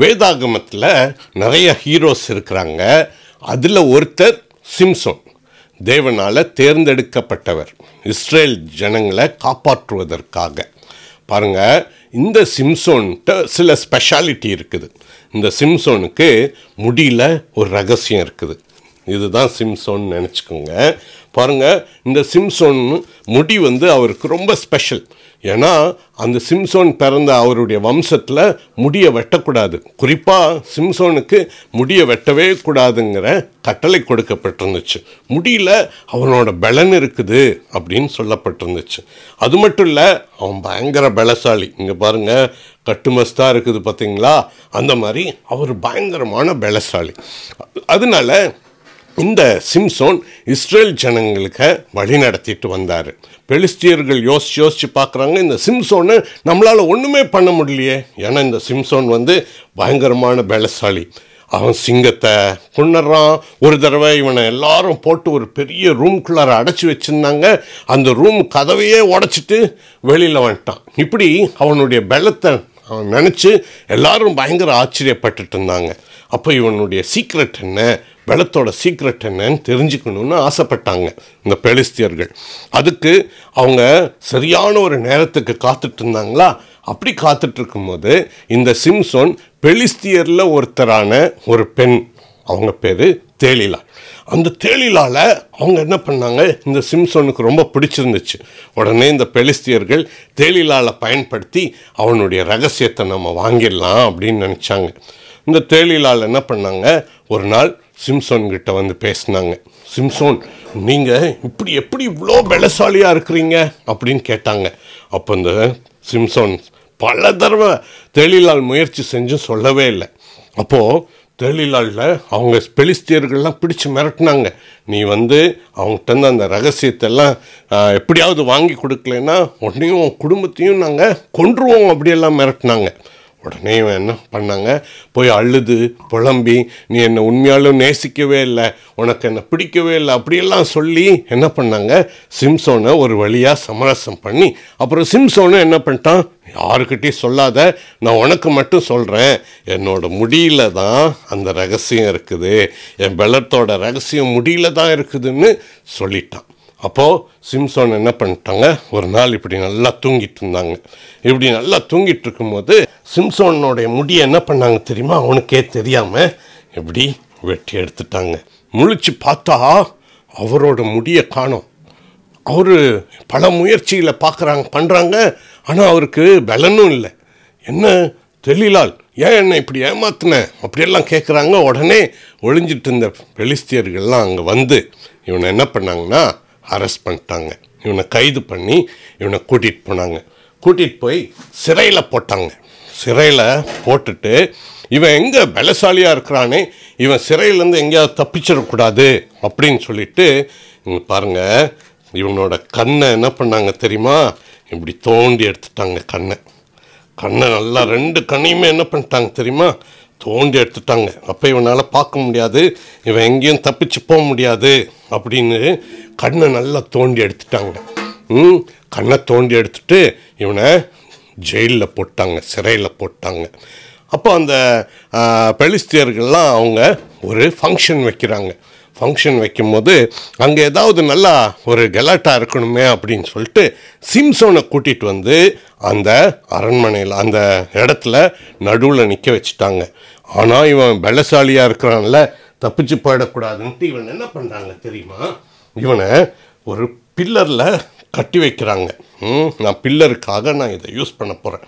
வேதாகமத்தில் நிறைய ஹீரோஸ் இருக்கிறாங்க அதில் ஒருத்தர் சிம்சோன் தேவனால் தேர்ந்தெடுக்கப்பட்டவர் இஸ்ரேல் ஜனங்களை காப்பாற்றுவதற்காக பாருங்கள் இந்த சிம்சோன்கிட்ட சில ஸ்பெஷாலிட்டி இருக்குது இந்த சிம்சோனுக்கு முடியல ஒரு ரகசியம் இருக்குது இதுதான் சிம்சோன் நினச்சிக்கோங்க பாருங்கள் இந்த சிம்சோன் முடி வந்து அவருக்கு ரொம்ப ஸ்பெஷல் ஏன்னா அந்த சிம்சோன் பிறந்த அவருடைய வம்சத்தில் முடியை வெட்டக்கூடாது குறிப்பாக சிம்சோனுக்கு முடியை வெட்டவே கூடாதுங்கிற கட்டளை கொடுக்கப்பட்டிருந்துச்சு முடியில் அவனோட பலன் இருக்குது அப்படின்னு சொல்லப்பட்டிருந்துச்சு அது மட்டும் இல்லை அவன் பயங்கர பலசாலி இங்கே பாருங்கள் கட்டுமஸ்தாக இருக்குது பார்த்தீங்களா அந்த மாதிரி அவர் பயங்கரமான பலசாலி அதனால இந்த சிம்சோன் இஸ்ரேல் ஜனங்களுக்கு வழி நடத்திட்டு வந்தார் பெலிஸ்டியர்கள் யோசிச்சு யோசித்து பார்க்குறாங்க இந்த சிம்சோனை நம்மளால் ஒன்றுமே பண்ண முடியலையே ஏன்னா இந்த சிம்சோன் வந்து பயங்கரமான பலசாலி அவன் சிங்கத்தை கொண்டுறான் ஒரு தடவை இவனை எல்லாரும் போட்டு ஒரு பெரிய ரூம்குள்ளார அடைச்சி வச்சுருந்தாங்க அந்த ரூம் கதவையே உடச்சிட்டு வெளியில் வந்துட்டான் இப்படி அவனுடைய பலத்தை அவன் நினச்சி எல்லாரும் பயங்கர ஆச்சரியப்பட்டுட்டு இருந்தாங்க அப்போ இவனுடைய சீக்ரெட் என்ன வெள்ளத்தோட சீக்ரெட் என்னன்னு தெரிஞ்சுக்கணும்னு ஆசைப்பட்டாங்க இந்த பெலிஸ்தியர்கள் அதுக்கு அவங்க சரியான ஒரு நேரத்துக்கு காத்துட்டு இருந்தாங்களா அப்படி காத்துட்டு இருக்கும்போது இந்த சிம்சோன் பெலிஸ்தியரில் ஒருத்தரான ஒரு பெண் அவங்க பேர் தேலிலா அந்த தேலிலால் அவங்க என்ன பண்ணாங்க இந்த சிம்சோனுக்கு ரொம்ப பிடிச்சிருந்துச்சு உடனே இந்த பெலிஸ்தியர்கள் தேலிலால பயன்படுத்தி அவனுடைய ரகசியத்தை நம்ம வாங்கிடலாம் அப்படின்னு நினச்சாங்க இந்த தேலிலால் என்ன பண்ணாங்க ஒரு நாள் சிம்சோன் கிட்ட வந்து பேசினாங்க சிம்சோன் நீங்கள் இப்படி எப்படி இவ்வளோ பலசாலியாக இருக்கிறீங்க அப்படின்னு கேட்டாங்க அப்போ இந்த சிம்சோன் பல தடவை தெளிலால் முயற்சி செஞ்சு சொல்லவே இல்லை அப்போது தெளிலாளில் அவங்க பெலிஸ்தியர்கள்லாம் பிடிச்சி மிரட்டினாங்க நீ வந்து அவங்ககிட்ட அந்த ரகசியத்தெல்லாம் எப்படியாவது வாங்கி கொடுக்கலன்னா உடனே உன் குடும்பத்தையும் நாங்கள் கொன்றுவோம் அப்படியெல்லாம் மிரட்டினாங்க உடனே என்ன பண்ணாங்க போய் அழுது புலம்பி நீ என்னை உண்மையாலும் நேசிக்கவே இல்லை உனக்கு என்னை பிடிக்கவே இல்லை அப்படியெல்லாம் சொல்லி என்ன பண்ணாங்க சிம்சோனை ஒரு வழியாக சமரசம் பண்ணி அப்புறம் சிம்சோனை என்ன பண்ணிட்டான் யாருக்கிட்டையும் சொல்லாத நான் உனக்கு மட்டும் சொல்கிறேன் என்னோட முடியில தான் அந்த ரகசியம் இருக்குது என் பலத்தோட ரகசியம் முடியில தான் இருக்குதுன்னு சொல்லிட்டான் அப்போது சிம்சோன் என்ன பண்ணிட்டாங்க ஒரு நாள் இப்படி நல்லா தூங்கிட்டு இருந்தாங்க இப்படி நல்லா தூங்கிட்டு இருக்கும்போது சிம்சோனோடைய முடியை என்ன பண்ணாங்க தெரியுமா அவனுக்கே தெரியாமல் இப்படி வெட்டி எடுத்துட்டாங்க முழிச்சு பார்த்தா அவரோட முடியை காணும் அவர் பல முயற்சிகளை பார்க்குறாங்க பண்ணுறாங்க ஆனால் அவருக்கு பலனும் இல்லை என்ன தெளிலால் ஏன் என்ன இப்படி ஏமாத்தின அப்படியெல்லாம் கேட்குறாங்க உடனே ஒழிஞ்சிட்டு இருந்த பெலிஸ்தியர்கள்லாம் அங்கே வந்து இவனை என்ன பண்ணாங்கன்னா அரெஸ்ட் பண்ணிட்டாங்க இவனை கைது பண்ணி இவனை கூட்டிகிட்டு போனாங்க கூட்டிகிட்டு போய் சிறையில் போட்டாங்க சிறையில் போட்டுட்டு இவன் எங்கே பலசாலியாக இருக்கிறானே இவன் சிறையிலேருந்து எங்கேயாவது தப்பிச்சிடக்கூடாது அப்படின்னு சொல்லிட்டு பாருங்கள் இவனோட கண்ணை என்ன பண்ணாங்க தெரியுமா இப்படி தோண்டி எடுத்துட்டாங்க கண்ணை கண்ணை நல்லா ரெண்டு கண்ணையுமே என்ன பண்ணிட்டாங்க தெரியுமா தோண்டி எடுத்துட்டாங்க அப்போ இவனால் பார்க்க முடியாது இவன் எங்கேயும் தப்பிச்சு போக முடியாது அப்படின்னு கண்ணை நல்லா தோண்டி எடுத்துட்டாங்க கண்ணை தோண்டி எடுத்துட்டு இவனை ஜெயிலில் போட்டாங்க சிறையில் போட்டாங்க அப்போ அந்த பெலிஸ்தியர்கள்லாம் அவங்க ஒரு ஃபங்க்ஷன் வைக்கிறாங்க ஃபங்க்ஷன் வைக்கும்போது அங்கே ஏதாவது நல்லா ஒரு கெலாட்டாக இருக்கணுமே அப்படின்னு சொல்லிட்டு சிம்சோனை கூட்டிகிட்டு வந்து அந்த அரண்மனையில் அந்த இடத்துல நடுவில் நிற்க வச்சுட்டாங்க ஆனால் இவன் பலசாலியாக இருக்கிறான்ல தப்பிச்சு போயிடக்கூடாதுன்ட்டு இவன் என்ன பண்ணுறாங்க தெரியுமா இவனை ஒரு பில்லரில் கட்டி வைக்கிறாங்க நான் பில்லருக்காக நான் இதை யூஸ் பண்ண போகிறேன்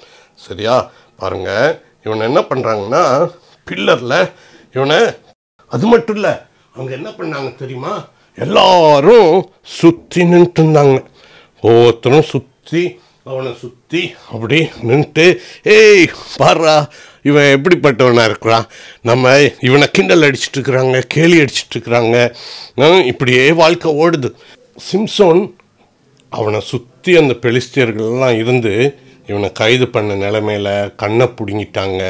சரியா பாருங்கள் இவனை என்ன பண்ணுறாங்கன்னா பில்லரில் இவனை அது மட்டும் இல்லை அவங்க என்ன பண்ணாங்க தெரியுமா எல்லாரும் சுற்றி நின்றுட்டு இருந்தாங்க ஒவ்வொருத்தரும் சுற்றி அவனை சுற்றி அப்படி நின்றுட்டு ஏய் பாரா இவன் எப்படிப்பட்டவனாக இருக்கிறான் நம்ம இவனை கிண்டல் அடிச்சிட்ருக்குறாங்க கேலி அடிச்சிட்ருக்குறாங்க இப்படியே வாழ்க்கை ஓடுது சிம்சோன் அவனை சுற்றி அந்த பெலிஸ்டியர்கள்லாம் இருந்து இவனை கைது பண்ண நிலமையில் கண்ணை பிடுங்கிட்டாங்க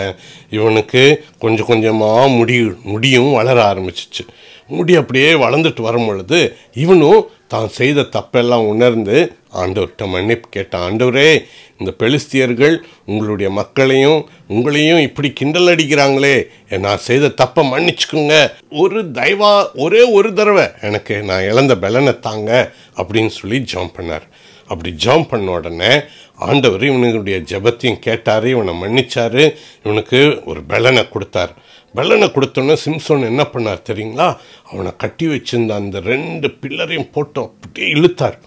இவனுக்கு கொஞ்சம் கொஞ்சமாக முடி முடியும் வளர ஆரம்பிச்சிச்சு முடி அப்படியே வளர்ந்துட்டு வரும் பொழுது இவனும் தான் செய்த தப்பெல்லாம் உணர்ந்து ஆண்டவர்கிட்ட மன்னிப்பு கேட்ட ஆண்டவரே இந்த பெலிஸ்தியர்கள் உங்களுடைய மக்களையும் உங்களையும் இப்படி கிண்டல் அடிக்கிறாங்களே நான் செய்த தப்பை மன்னிச்சுக்குங்க ஒரு தயவா ஒரே ஒரு தடவை எனக்கு நான் இழந்த பலனை தாங்க அப்படின்னு சொல்லி ஜம்ப் பண்ணார் அப்படி ஜம்ப் பண்ண உடனே ஆண்டவர் இவனுடைய ஜபத்தையும் கேட்டார் இவனை மன்னிச்சார் இவனுக்கு ஒரு பலனை கொடுத்தார் பலனை கொடுத்தோன்னே சிம்சோன் என்ன பண்ணார் தெரியுங்களா அவனை கட்டி வச்சிருந்த அந்த ரெண்டு பில்லரையும் போட்டு அப்படியே இழுத்தார்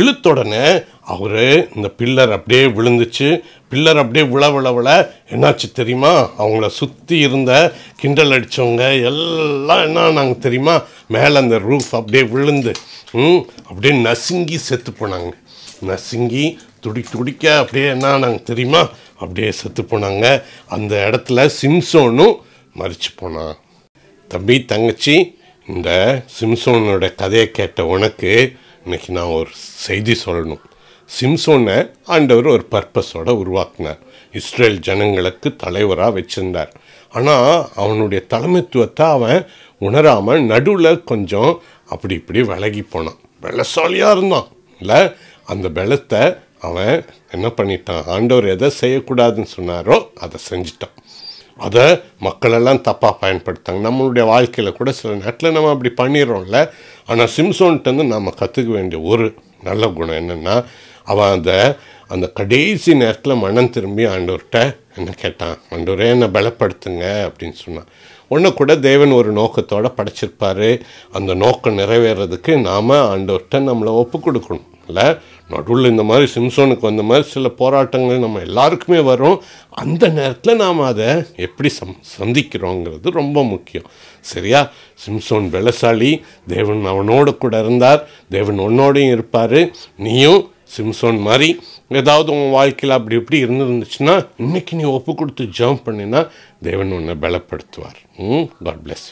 இழுத்த உடனே அவர் இந்த பில்லர் அப்படியே விழுந்துச்சு பில்லர் அப்படியே விழ விழ விழ என்னாச்சு தெரியுமா அவங்கள சுற்றி இருந்த கிண்டல் அடித்தவங்க எல்லாம் என்ன நாங்கள் தெரியுமா மேலே அந்த ரூஃப் அப்படியே விழுந்து அப்படியே நசுங்கி செத்து போனாங்க நசுங்கி துடி துடிக்க அப்படியே என்ன தெரியுமா அப்படியே செத்து போனாங்க அந்த இடத்துல சிம்சோனும் மறிச்சு போனான் தம்பி தங்கச்சி இந்த சிம்சோனோட கதையை கேட்ட உனக்கு இன்றைக்கி நான் ஒரு செய்தி சொல்லணும் சிம்சோனை ஆண்டவர் ஒரு பர்பஸோடு உருவாக்கினார் இஸ்ரேல் ஜனங்களுக்கு தலைவராக வச்சுருந்தார் ஆனால் அவனுடைய தலைமைத்துவத்தை அவன் உணராமல் நடுவில் கொஞ்சம் அப்படி இப்படி விலகி போனான் வெள்ளசாலியாக இருந்தான் இல்லை அந்த பலத்தை அவன் என்ன பண்ணிட்டான் ஆண்டவர் எதை செய்யக்கூடாதுன்னு சொன்னாரோ அதை செஞ்சிட்டான் அதை மக்களெல்லாம் தப்பாக பயன்படுத்தாங்க நம்மளுடைய வாழ்க்கையில் கூட சில நேரத்தில் நம்ம அப்படி பண்ணிடுறோம்ல ஆனால் சிம்சோன்கிட்டருந்து நாம் கற்றுக்க வேண்டிய ஒரு நல்ல குணம் என்னென்னா அவன் அதை அந்த கடைசி நேரத்தில் மனம் திரும்பி ஆண்டவர்கிட்ட என்ன கேட்டான் ஆண்டவரே என்னை பலப்படுத்துங்க அப்படின்னு சொன்னான் ஒன்று கூட தேவன் ஒரு நோக்கத்தோடு படைச்சிருப்பார் அந்த நோக்கம் நிறைவேறதுக்கு நாம் ஆண்டவர்கிட்ட நம்மளை ஒப்பு கொடுக்கணும் இல்லை நடுவில் இந்த மாதிரி சிம்சோனுக்கு வந்த மாதிரி சில போராட்டங்கள் நம்ம எல்லாருக்குமே வரும் அந்த நேரத்தில் நாம் அதை எப்படி சம் சந்திக்கிறோங்கிறது ரொம்ப முக்கியம் சரியா சிம்சோன் வெலசாலி தேவன் அவனோடு கூட இருந்தார் தேவன் உன்னோடையும் இருப்பார் நீயும் சிம்சோன் மாதிரி ஏதாவது உன் வாழ்க்கையில் அப்படி இப்படி இருந்துருந்துச்சுன்னா இன்றைக்கி நீ ஒப்பு கொடுத்து ஜம்ப் பண்ணினா தேவன் உன்னை பலப்படுத்துவார் ம் காட் பிளெஸ்